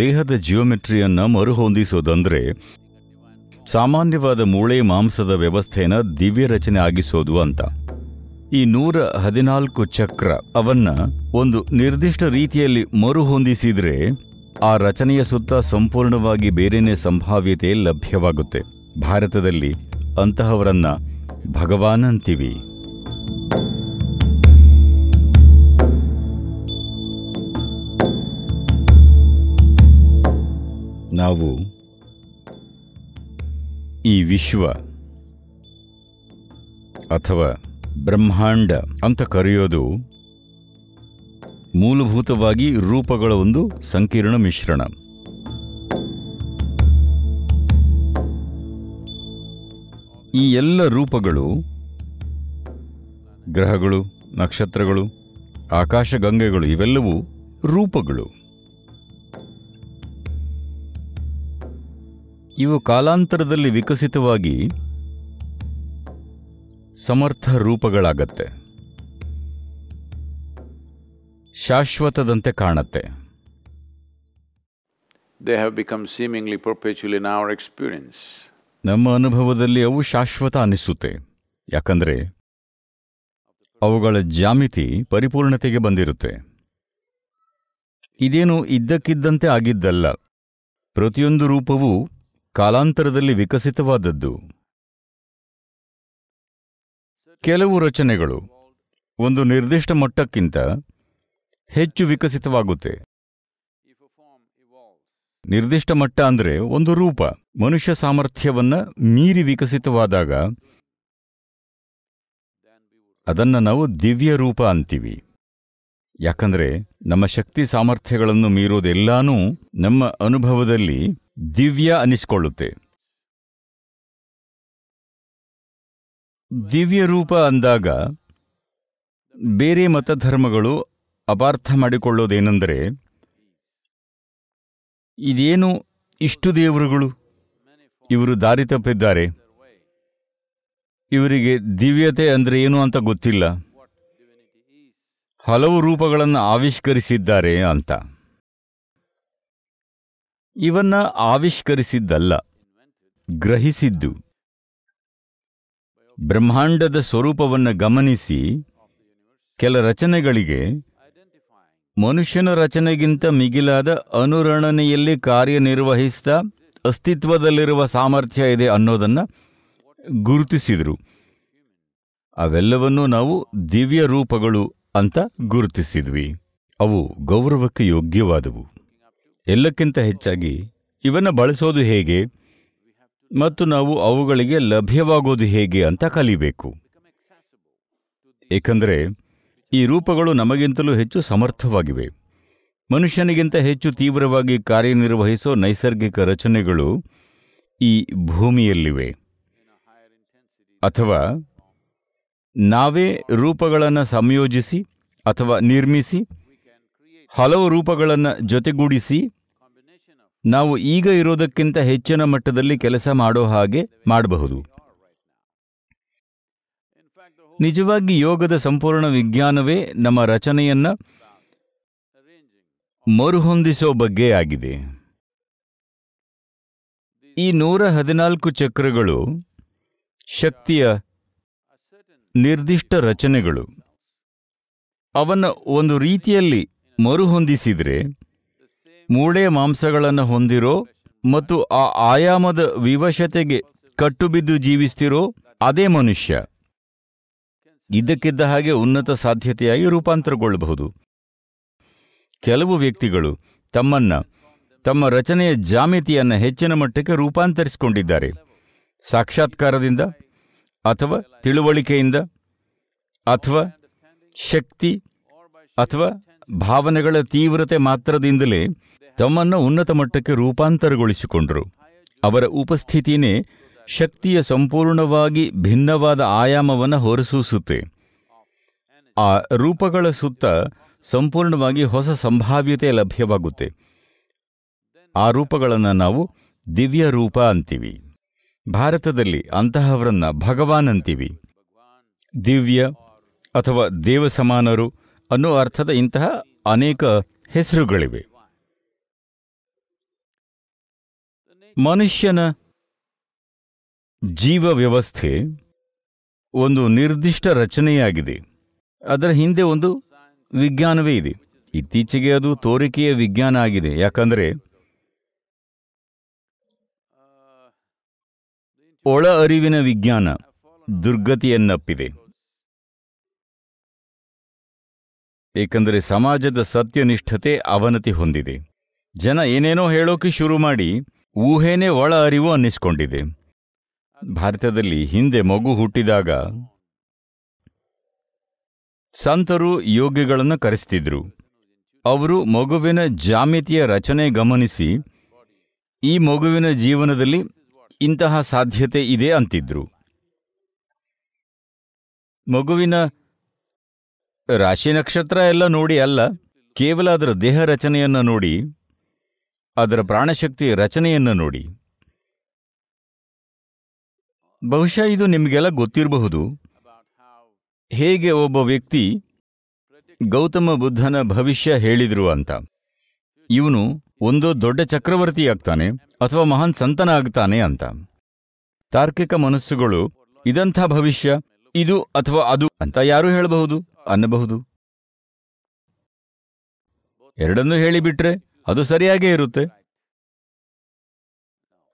ದೇಹದ ಜಿಯೋಮೆಟ್ರಿಯನ್ನು ಮರುಹೊಂದಿಸೋದಂದ್ರೆ ಸಾಮಾನ್ಯವಾದ ಮೂಳೆ ಮಾಂಸದ ವ್ಯವಸ್ಥೆಯನ್ನು ದಿವ್ಯ ರಚನೆ ಆಗಿಸೋದು ಅಂತ ಈ ನೂರ ಹದಿನಾಲ್ಕು ಚಕ್ರ ಅವನ್ನ ಒಂದು ನಿರ್ದಿಷ್ಟ ರೀತಿಯಲ್ಲಿ ಮರುಹೊಂದಿಸಿದರೆ ಆ ರಚನೆಯ ಸುತ್ತ ಸಂಪೂರ್ಣವಾಗಿ ಬೇರೆನೆ ಸಂಭಾವ್ಯತೆ ಲಭ್ಯವಾಗುತ್ತೆ ಭಾರತದಲ್ಲಿ ಅಂತಹವರನ್ನ ಭಗವಾನಂತೀವಿ ನಾವು ಈ ವಿಶ್ವ ಅಥವಾ ಬ್ರಹ್ಮಾಂಡ ಅಂತ ಕರೆಯೋದು ಮೂಲಭೂತವಾಗಿ ರೂಪಗಳ ಒಂದು ಸಂಕೀರ್ಣ ಮಿಶ್ರಣ ಈ ಎಲ್ಲ ರೂಪಗಳು ಗ್ರಹಗಳು ನಕ್ಷತ್ರಗಳು ಆಕಾಶಗಂಗೆಗಳು ಇವೆಲ್ಲವೂ ರೂಪಗಳು ಇವು ಕಾಲಾಂತರದಲ್ಲಿ ವಿಕಸಿತವಾಗಿ ಸಮರ್ಥ ರೂಪಗಳಾಗತ್ತೆ ಶಾಶ್ವತದಂತೆ ಕಾಣತ್ತೆ they have become seemingly perpetual in our experience ನಮ್ಮ ಅನುಭವದಲ್ಲಿ ಅವು ಶಾಶ್ವತ ಅನಿಸುತ್ತೆ ಯಾಕಂದರೆ ಅವುಗಳ ಜಾಮಿತಿ ಪರಿಪೂರ್ಣತೆಗೆ ಬಂದಿರುತ್ತೆ ಇದೇನು ಇದ್ದಕ್ಕಿದ್ದಂತೆ ಆಗಿದ್ದಲ್ಲ ಪ್ರತಿಯೊಂದು ರೂಪವೂ ಕಾಲಾಂತರದಲ್ಲಿ ವಿಕಸಿತವಾದದ್ದು ಕೆಲವು ರಚನೆಗಳು ಒಂದು ನಿರ್ದಿಷ್ಟ ಮಟ್ಟಕ್ಕಿಂತ ಹೆಚ್ಚು ವಿಕಸಿತವಾಗುತ್ತೆ ನಿರ್ದಿಷ್ಟ ಮಟ್ಟ ಅಂದರೆ ಒಂದು ರೂಪ ಮನುಷ್ಯ ಸಾಮರ್ಥ್ಯವನ್ನ ಮೀರಿ ವಿಕಸಿತವಾದಾಗ ಅದನ್ನು ನಾವು ದಿವ್ಯ ರೂಪ ಅಂತೀವಿ ಯಾಕಂದರೆ ನಮ್ಮ ಶಕ್ತಿ ಸಾಮರ್ಥ್ಯಗಳನ್ನು ಮೀರೋದೆಲ್ಲಾನೂ ನಮ್ಮ ಅನುಭವದಲ್ಲಿ ದಿವ್ಯ ಅನಿಸಿಕೊಳ್ಳುತ್ತೆ ದಿವ್ಯ ರೂಪ ಅಂದಾಗ ಬೇರೆ ಮತಧರ್ಮಗಳು ಅಪಾರ್ಥ ಮಾಡಿಕೊಳ್ಳೋದೇನೆಂದರೆ ಇದೇನು ಇಷ್ಟು ದೇವರುಗಳು ಇವರು ದಾರಿ ತಪ್ಪಿದ್ದಾರೆ ಇವರಿಗೆ ದಿವ್ಯತೆ ಅಂದರೆ ಏನು ಅಂತ ಗೊತ್ತಿಲ್ಲ ಹಲವು ರೂಪಗಳನ್ನು ಆವಿಷ್ಕರಿಸಿದ್ದಾರೆ ಅಂತ ಇವನ್ನ ಆವಿಷ್ಕರಿಸಿದ್ದಲ್ಲ ಗ್ರಹಿಸಿದ್ದು ಬ್ರಹ್ಮಾಂಡದ ಸ್ವರೂಪವನ್ನು ಗಮನಿಸಿ ಕೆಲ ರಚನೆಗಳಿಗೆ ಮನುಷ್ಯನ ರಚನೆಗಿಂತ ಮಿಗಿಲಾದ ಅನುರಣನೆಯಲ್ಲಿ ಕಾರ್ಯನಿರ್ವಹಿಸ್ತಾ ಅಸ್ತಿತ್ವದಲ್ಲಿರುವ ಸಾಮರ್ಥ್ಯ ಇದೆ ಅನ್ನೋದನ್ನು ಗುರುತಿಸಿದರು ಅವೆಲ್ಲವನ್ನೂ ನಾವು ದಿವ್ಯ ರೂಪಗಳು ಅಂತ ಗುರುತಿಸಿದ್ವಿ ಅವು ಗೌರವಕ್ಕೆ ಯೋಗ್ಯವಾದವು ಎಲ್ಲಕ್ಕಿಂತ ಹೆಚ್ಚಾಗಿ ಇವನ್ನು ಬಳಸೋದು ಹೇಗೆ ಮತ್ತು ನಾವು ಅವುಗಳಿಗೆ ಲಭ್ಯವಾಗೋದು ಹೇಗೆ ಅಂತ ಕಲಿಬೇಕು ಏಕೆಂದರೆ ಈ ರೂಪಗಳು ನಮಗಿಂತಲೂ ಹೆಚ್ಚು ಸಮರ್ಥವಾಗಿವೆ ಮನುಷ್ಯನಿಗಿಂತ ಹೆಚ್ಚು ತೀವ್ರವಾಗಿ ಕಾರ್ಯನಿರ್ವಹಿಸೋ ನೈಸರ್ಗಿಕ ರಚನೆಗಳು ಈ ಭೂಮಿಯಲ್ಲಿವೆ ಅಥವಾ ನಾವೇ ರೂಪಗಳನ್ನು ಸಂಯೋಜಿಸಿ ಅಥವಾ ನಿರ್ಮಿಸಿ ಹಲವು ರೂಪಗಳನ್ನು ಜೊತೆಗೂಡಿಸಿ ನಾವು ಈಗ ಇರೋದಕ್ಕಿಂತ ಹೆಚ್ಚಿನ ಮಟ್ಟದಲ್ಲಿ ಕೆಲಸ ಮಾಡೋ ಹಾಗೆ ಮಾಡಬಹುದು ನಿಜವಾಗಿ ಯೋಗದ ಸಂಪೂರ್ಣ ವಿಜ್ಞಾನವೇ ನಮ್ಮ ರಚನೆಯನ್ನು ಮರುಹೊಂದಿಸೋ ಬಗ್ಗೆ ಆಗಿದೆ ಈ ನೂರ ಹದಿನಾಲ್ಕು ಚಕ್ರಗಳು ಶಕ್ತಿಯ ನಿರ್ದಿಷ್ಟ ರಚನೆಗಳು ಅವನ ಒಂದು ರೀತಿಯಲ್ಲಿ ಮರುಹೊಂದಿಸಿದರೆ ಮೂಳೆ ಮಾಂಸಗಳನ್ನು ಹೊಂದಿರೋ ಮತ್ತು ಆ ಆಯಾಮದ ವಿವಶತೆಗೆ ಕಟ್ಟುಬಿದ್ದು ಜೀವಿಸ್ತಿರೋ ಅದೇ ಮನುಷ್ಯ ಇದಕ್ಕಿದ್ದ ಹಾಗೆ ಉನ್ನತ ಸಾಧ್ಯತೆಯಾಗಿ ರೂಪಾಂತರಗೊಳ್ಳಬಹುದು ಕೆಲವು ವ್ಯಕ್ತಿಗಳು ತಮ್ಮನ್ನ ತಮ್ಮ ರಚನೆಯ ಜಾಮಿತಿಯನ್ನು ಹೆಚ್ಚಿನ ಮಟ್ಟಕ್ಕೆ ರೂಪಾಂತರಿಸಿಕೊಂಡಿದ್ದಾರೆ ಸಾಕ್ಷಾತ್ಕಾರದಿಂದ ಅಥವಾ ತಿಳುವಳಿಕೆಯಿಂದ ಅಥವಾ ಶಕ್ತಿ ಅಥವಾ ಭಾವನೆಗಳ ತೀವ್ರತೆ ಮಾತ್ರದಿಂದಲೇ ತಮ್ಮನ್ನು ಉನ್ನತ ಮಟ್ಟಕ್ಕೆ ರೂಪಾಂತರಗೊಳಿಸಿಕೊಂಡರು ಅವರ ಉಪಸ್ಥಿತಿಯೇ ಶಕ್ತಿಯ ಸಂಪೂರ್ಣವಾಗಿ ಭಿನ್ನವಾದ ಆಯಾಮವನ್ನು ಹೊರಸೂಸುತ್ತೆ ಆ ರೂಪಗಳ ಸುತ್ತ ಸಂಪೂರ್ಣವಾಗಿ ಹೊಸ ಸಂಭಾವ್ಯತೆ ಲಭ್ಯವಾಗುತ್ತೆ ಆ ರೂಪಗಳನ್ನು ನಾವು ದಿವ್ಯ ರೂಪ ಅಂತೀವಿ ಭಾರತದಲ್ಲಿ ಅಂತಹವರನ್ನ ಅಂತೀವಿ ದಿವ್ಯ ಅಥವಾ ದೇವ ಸಮಾನರು ಅನ್ನೋ ಅರ್ಥದ ಇಂತಹ ಅನೇಕ ಹೆಸರುಗಳಿವೆ ಮನುಷ್ಯನ ಜೀವ ವ್ಯವಸ್ಥೆ ಒಂದು ನಿರ್ದಿಷ್ಟ ರಚನೆಯಾಗಿದೆ ಅದರ ಹಿಂದೆ ಒಂದು ವಿಜ್ಞಾನವೇ ಇದೆ ಇತ್ತೀಚೆಗೆ ಅದು ತೋರಿಕೆಯ ವಿಜ್ಞಾನ ಆಗಿದೆ ಯಾಕಂದರೆ ಒಳ ಅರಿವಿನ ವಿಜ್ಞಾನ ದುರ್ಗತಿಯನ್ನಪ್ಪಿದೆ ಏಕೆಂದರೆ ಸಮಾಜದ ಸತ್ಯನಿಷ್ಠತೆ ಅವನತಿ ಹೊಂದಿದೆ ಜನ ಏನೇನೋ ಹೇಳೋಕೆ ಶುರು ಮಾಡಿ ಊಹೆನೇ ಒಳ ಅರಿವು ಅನ್ನಿಸ್ಕೊಂಡಿದೆ ಭಾರತದಲ್ಲಿ ಹಿಂದೆ ಮಗು ಹುಟ್ಟಿದಾಗ ಸಂತರು ಯೋಗಿಗಳನ್ನು ಕರೆಸ್ತಿದ್ರು ಅವರು ಮಗುವಿನ ಜಾಮಿತಿಯ ರಚನೆ ಗಮನಿಸಿ ಈ ಮಗುವಿನ ಜೀವನದಲ್ಲಿ ಇಂತಹ ಸಾಧ್ಯತೆ ಇದೆ ಅಂತಿದ್ರು ಮಗುವಿನ ರಾಶಿ ನಕ್ಷತ್ರ ಎಲ್ಲ ನೋಡಿ ಅಲ್ಲ ಕೇವಲ ಅದರ ದೇಹ ರಚನೆಯನ್ನು ನೋಡಿ ಅದರ ಪ್ರಾಣಶಕ್ತಿ ರಚನೆಯನ್ನು ನೋಡಿ ಬಹುಶಃ ಇದು ನಿಮಗೆಲ್ಲ ಗೊತ್ತಿರಬಹುದು ಹೇಗೆ ಒಬ್ಬ ವ್ಯಕ್ತಿ ಗೌತಮ ಬುದ್ಧನ ಭವಿಷ್ಯ ಹೇಳಿದ್ರು ಅಂತ ಇವನು ಒಂದು ದೊಡ್ಡ ಚಕ್ರವರ್ತಿ ಅಥವಾ ಮಹಾನ್ ಸಂತನ ಆಗ್ತಾನೆ ಅಂತ ತಾರ್ಕಿಕ ಮನಸ್ಸುಗಳು ಇದಂಥ ಭವಿಷ್ಯ ಇದು ಅಥವಾ ಅದು ಅಂತ ಯಾರು ಹೇಳಬಹುದು ಅನ್ನಬಹುದು ಎರಡನ್ನು ಹೇಳಿಬಿಟ್ರೆ ಅದು ಸರಿಯಾಗೇ ಇರುತ್ತೆ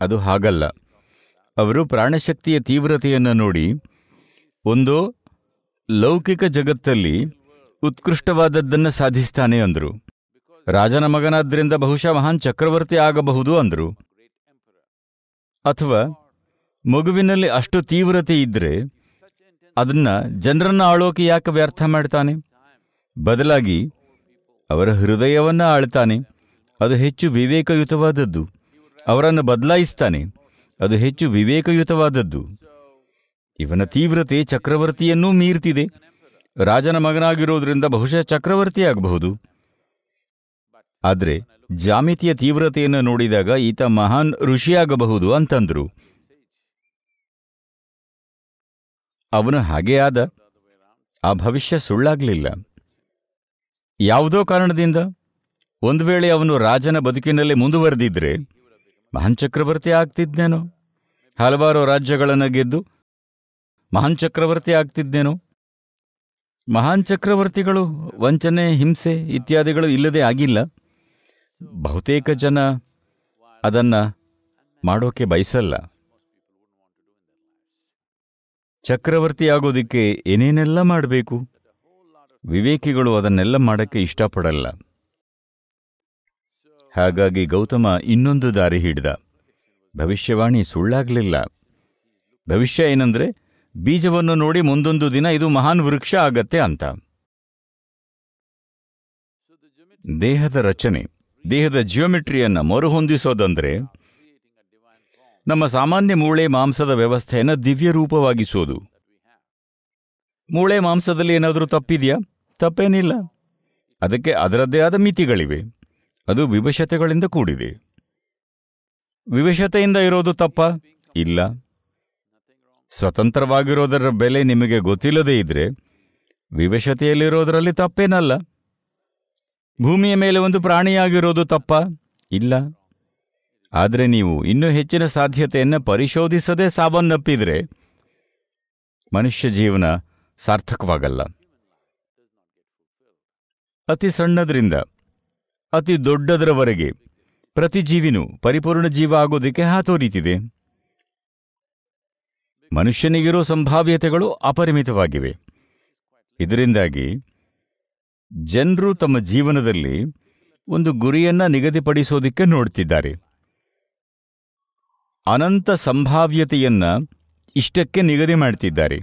ಅದು ಹಾಗಲ್ಲ ಅವರು ಪ್ರಾಣಶಕ್ತಿಯ ತೀವ್ರತೆಯನ್ನು ನೋಡಿ ಒಂದು ಲೌಕಿಕ ಜಗತ್ತಲ್ಲಿ ಉತ್ಕೃಷ್ಟವಾದದ್ದನ್ನು ಸಾಧಿಸ್ತಾನೆ ಅಂದರು ರಾಜನ ಮಗನಾದ್ರಿಂದ ಬಹುಶಃ ಮಹಾನ್ ಚಕ್ರವರ್ತಿ ಆಗಬಹುದು ಅಂದರು ಅಥವಾ ಮಗುವಿನಲ್ಲಿ ಅಷ್ಟು ತೀವ್ರತೆ ಇದ್ದರೆ ಅದನ್ನ ಜನರನ್ನು ಆಳೋಕೆ ಯಾಕೆ ವ್ಯರ್ಥ ಮಾಡ್ತಾನೆ ಬದಲಾಗಿ ಅವರ ಹೃದಯವನ್ನ ಆಳ್ತಾನೆ ಅದು ಹೆಚ್ಚು ವಿವೇಕಯುತವಾದದ್ದು ಅವರನ್ನು ಬದಲಾಯಿಸ್ತಾನೆ ಅದು ಹೆಚ್ಚು ವಿವೇಕಯುತವಾದದ್ದು ಇವನ ತೀವ್ರತೆ ಚಕ್ರವರ್ತಿಯನ್ನೂ ಮೀರ್ತಿದೆ ರಾಜನ ಮಗನಾಗಿರೋದ್ರಿಂದ ಬಹುಶಃ ಚಕ್ರವರ್ತಿಯಾಗಬಹುದು ಆದರೆ ಜಾಮಿತಿಯ ತೀವ್ರತೆಯನ್ನು ನೋಡಿದಾಗ ಈತ ಮಹಾನ್ ಋಷಿಯಾಗಬಹುದು ಅಂತಂದ್ರು ಅವನು ಹಾಗೆ ಆದ ಆ ಭವಿಷ್ಯ ಸುಳ್ಳಾಗಲಿಲ್ಲ ಯಾವುದೋ ಕಾರಣದಿಂದ ಒಂದು ವೇಳೆ ಅವನು ರಾಜನ ಬದುಕಿನಲ್ಲಿ ಮುಂದುವರೆದಿದ್ರೆ ಮಹಾನ್ ಚಕ್ರವರ್ತಿ ಆಗ್ತಿದ್ನೇನೋ ಹಲವಾರು ರಾಜ್ಯಗಳನ್ನು ಗೆದ್ದು ಮಹಾನ್ ಚಕ್ರವರ್ತಿ ಆಗ್ತಿದ್ದೇನೋ ಮಹಾನ್ ಚಕ್ರವರ್ತಿಗಳು ವಂಚನೆ ಹಿಂಸೆ ಇತ್ಯಾದಿಗಳು ಇಲ್ಲದೆ ಆಗಿಲ್ಲ ಬಹುತೇಕ ಜನ ಅದನ್ನು ಮಾಡೋಕೆ ಬಯಸಲ್ಲ ಚಕ್ರವರ್ತಿ ಆಗೋದಕ್ಕೆ ಏನೇನೆಲ್ಲ ಮಾಡಬೇಕು ವಿವೇಕಿಗಳು ಅದನ್ನೆಲ್ಲ ಮಾಡೋಕ್ಕೆ ಇಷ್ಟಪಡಲ್ಲ ಹಾಗಾಗಿ ಗೌತಮ ಇನ್ನೊಂದು ದಾರಿ ಹಿಡಿದ ಭವಿಷ್ಯವಾಣಿ ಸುಳ್ಳಾಗಲಿಲ್ಲ ಭವಿಷ್ಯ ಏನಂದ್ರೆ ಬೀಜವನ್ನು ನೋಡಿ ಮುಂದೊಂದು ದಿನ ಇದು ಮಹಾನ್ ವೃಕ್ಷ ಆಗತ್ತೆ ಅಂತ ದೇಹದ ರಚನೆ ದೇಹದ ಜಿಯೋಮೆಟ್ರಿಯನ್ನು ಮರುಹೊಂದಿಸೋದಂದ್ರೆ ನಮ್ಮ ಸಾಮಾನ್ಯ ಮೂಳೆ ಮಾಂಸದ ವ್ಯವಸ್ಥೆಯನ್ನು ದಿವ್ಯ ರೂಪವಾಗಿಸೋದು ಮೂಳೆ ಮಾಂಸದಲ್ಲಿ ಏನಾದರೂ ತಪ್ಪಿದೆಯಾ ತಪ್ಪೇನಿಲ್ಲ ಅದಕ್ಕೆ ಅದರದ್ದೇ ಆದ ಮಿತಿಗಳಿವೆ ಅದು ವಿವಶತೆಗಳಿಂದ ಕೂಡಿದೆ ವಿವಶತೆಯಿಂದ ಇರೋದು ತಪ್ಪ ಇಲ್ಲ ಸ್ವತಂತ್ರವಾಗಿರೋದರ ಬೆಲೆ ನಿಮಗೆ ಗೊತ್ತಿಲ್ಲದೇ ಇದ್ರೆ ವಿವಶತೆಯಲ್ಲಿರೋದರಲ್ಲಿ ತಪ್ಪೇನಲ್ಲ ಭೂಮಿಯ ಮೇಲೆ ಒಂದು ಪ್ರಾಣಿಯಾಗಿರೋದು ತಪ್ಪ ಇಲ್ಲ ಆದರೆ ನೀವು ಇನ್ನೂ ಹೆಚ್ಚಿನ ಸಾಧ್ಯತೆಯನ್ನು ಪರಿಶೋಧಿಸದೆ ಸಾವನ್ನಪ್ಪಿದರೆ ಮನುಷ್ಯ ಜೀವನ ಸಾರ್ಥಕವಾಗಲ್ಲ ಅತಿ ಸಣ್ಣದರಿಂದ ಅತಿ ದೊಡ್ಡದರವರೆಗೆ ಪ್ರತಿ ಜೀವಿನೂ ಪರಿಪೂರ್ಣ ಜೀವ ಆಗೋದಕ್ಕೆ ಹಾತೋರಿತಿದೆ ಮನುಷ್ಯನಿಗಿರೋ ಸಂಭಾವ್ಯತೆಗಳು ಅಪರಿಮಿತವಾಗಿವೆ ಇದರಿಂದಾಗಿ ಜನರು ತಮ್ಮ ಜೀವನದಲ್ಲಿ ಒಂದು ಗುರಿಯನ್ನು ನಿಗದಿಪಡಿಸೋದಕ್ಕೆ ನೋಡ್ತಿದ್ದಾರೆ ಅನಂತ ಸಂಭಾವ್ಯತೆಯನ್ನು ಇಷ್ಟಕ್ಕೆ ನಿಗದಿ ಮಾಡ್ತಿದ್ದಾರೆ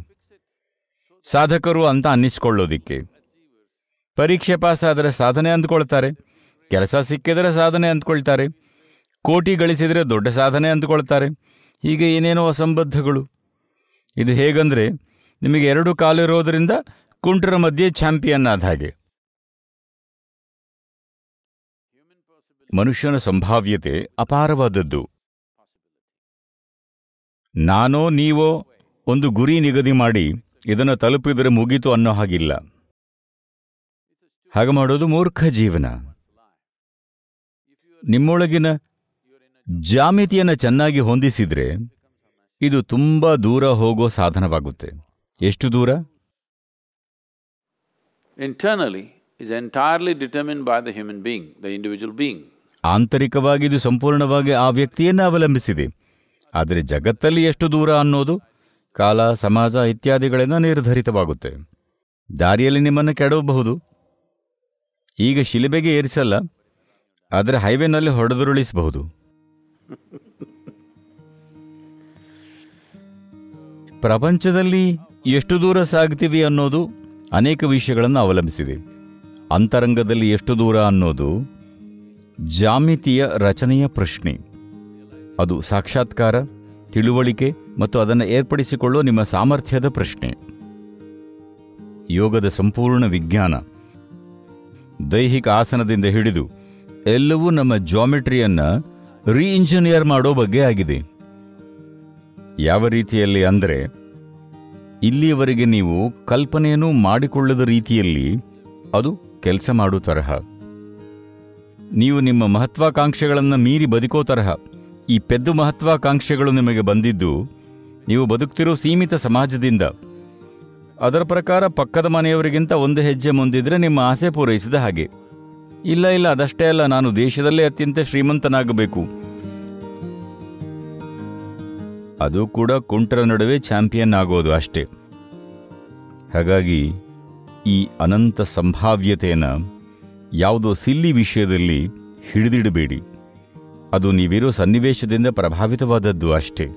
ಸಾಧಕರು ಅಂತ ಅನ್ನಿಸ್ಕೊಳ್ಳೋದಿಕ್ಕೆ ಪರೀಕ್ಷೆ ಪಾಸಾದರೆ ಸಾಧನೆ ಅಂದ್ಕೊಳ್ತಾರೆ ಕೆಲಸ ಸಿಕ್ಕಿದರೆ ಸಾಧನೆ ಅಂದ್ಕೊಳ್ತಾರೆ ಕೋಟಿ ಗಳಿಸಿದರೆ ದೊಡ್ಡ ಸಾಧನೆ ಅಂದ್ಕೊಳ್ತಾರೆ ಹೀಗೆ ಏನೇನೋ ಅಸಂಬದ್ಧಗಳು ಇದು ಹೇಗಂದ್ರೆ ನಿಮಗೆ ಎರಡು ಇರೋದರಿಂದ ಕುಂಟರ ಮಧ್ಯೆ ಚಾಂಪಿಯನ್ ಆದ ಹಾಗೆ ಮನುಷ್ಯನ ಸಂಭಾವ್ಯತೆ ಅಪಾರವಾದದ್ದು ನಾನೋ ನೀವೋ ಒಂದು ಗುರಿ ನಿಗದಿ ಮಾಡಿ ಇದನ್ನು ತಲುಪಿದರೆ ಮುಗಿತು ಅನ್ನೋ ಹಾಗಿಲ್ಲ ಹಾಗೆ ಮಾಡೋದು ಮೂರ್ಖ ಜೀವನ ನಿಮ್ಮೊಳಗಿನ ಜಾಮಿತಿಯನ್ನು ಚೆನ್ನಾಗಿ ಹೊಂದಿಸಿದರೆ ಇದು ತುಂಬ ದೂರ ಹೋಗೋ ಸಾಧನವಾಗುತ್ತೆ ಎಷ್ಟು ದೂರ internally is entirely determine by the human being the individual being ಆಂತರಿಕವಾಗಿ ಇದು ಸಂಪೂರ್ಣವಾಗಿ ಆ ವ್ಯಕ್ತಿಯನ್ನು ಅವಲಂಬಿಸಿದೆ ಆದರೆ ಜಗತ್ತಲ್ಲಿ ಎಷ್ಟು ದೂರ ಅನ್ನೋದು ಕಾಲ ಸಮಾಜ ಇತ್ಯಾದಿಗಳಿಂದ ನಿರ್ಧರಿತವಾಗುತ್ತೆ ದಾರಿಯಲ್ಲಿ ನಿಮ್ಮನ್ನು ಕೆಡಬಹುದು ಈಗ ಶಿಲುಬೆಗೆ ಏರಿಸಲ್ಲ ಆದರೆ ಹೈವೇನಲ್ಲಿ ಹೊಡೆದುರುಳಿಸಬಹುದು ಪ್ರಪಂಚದಲ್ಲಿ ಎಷ್ಟು ದೂರ ಸಾಗ್ತೀವಿ ಅನ್ನೋದು ಅನೇಕ ವಿಷಯಗಳನ್ನು ಅವಲಂಬಿಸಿದೆ ಅಂತರಂಗದಲ್ಲಿ ಎಷ್ಟು ದೂರ ಅನ್ನೋದು ಜಾಮಿತಿಯ ರಚನೆಯ ಪ್ರಶ್ನೆ ಅದು ಸಾಕ್ಷಾತ್ಕಾರ ತಿಳುವಳಿಕೆ ಮತ್ತು ಅದನ್ನು ಏರ್ಪಡಿಸಿಕೊಳ್ಳುವ ನಿಮ್ಮ ಸಾಮರ್ಥ್ಯದ ಪ್ರಶ್ನೆ ಯೋಗದ ಸಂಪೂರ್ಣ ವಿಜ್ಞಾನ ದೈಹಿಕ ಆಸನದಿಂದ ಹಿಡಿದು ಎಲ್ಲವೂ ನಮ್ಮ ಜಾಮೆಟ್ರಿಯನ್ನು ರೀಇಂಜಿನಿಯರ್ ಮಾಡೋ ಬಗ್ಗೆ ಆಗಿದೆ ಯಾವ ರೀತಿಯಲ್ಲಿ ಅಂದರೆ ಇಲ್ಲಿಯವರೆಗೆ ನೀವು ಕಲ್ಪನೆಯನ್ನು ಮಾಡಿಕೊಳ್ಳದ ರೀತಿಯಲ್ಲಿ ಅದು ಕೆಲಸ ಮಾಡೋ ತರಹ ನೀವು ನಿಮ್ಮ ಮಹತ್ವಾಕಾಂಕ್ಷೆಗಳನ್ನು ಮೀರಿ ಬದುಕೋ ತರಹ ಈ ಪೆದ್ದು ಮಹತ್ವಾಕಾಂಕ್ಷೆಗಳು ನಿಮಗೆ ಬಂದಿದ್ದು ನೀವು ಬದುಕ್ತಿರೋ ಸೀಮಿತ ಸಮಾಜದಿಂದ ಅದರ ಪ್ರಕಾರ ಪಕ್ಕದ ಮನೆಯವರಿಗಿಂತ ಒಂದು ಹೆಜ್ಜೆ ಮುಂದಿದ್ರೆ ನಿಮ್ಮ ಆಸೆ ಪೂರೈಸಿದ ಹಾಗೆ ಇಲ್ಲ ಇಲ್ಲ ಅದಷ್ಟೇ ಅಲ್ಲ ನಾನು ದೇಶದಲ್ಲೇ ಅತ್ಯಂತ ಶ್ರೀಮಂತನಾಗಬೇಕು ಅದು ಕೂಡ ಕುಂಟರ ನಡುವೆ ಚಾಂಪಿಯನ್ ಆಗೋದು ಅಷ್ಟೇ ಹಾಗಾಗಿ ಈ ಅನಂತ ಸಂಭಾವ್ಯತೆಯನ್ನು ಯಾವುದೋ ಸಿಲ್ಲಿ ವಿಷಯದಲ್ಲಿ ಹಿಡಿದಿಡಬೇಡಿ ಅದು ನೀವಿರೋ ಸನ್ನಿವೇಶದಿಂದ ಪ್ರಭಾವಿತವಾದದ್ದು ಅಷ್ಟೇ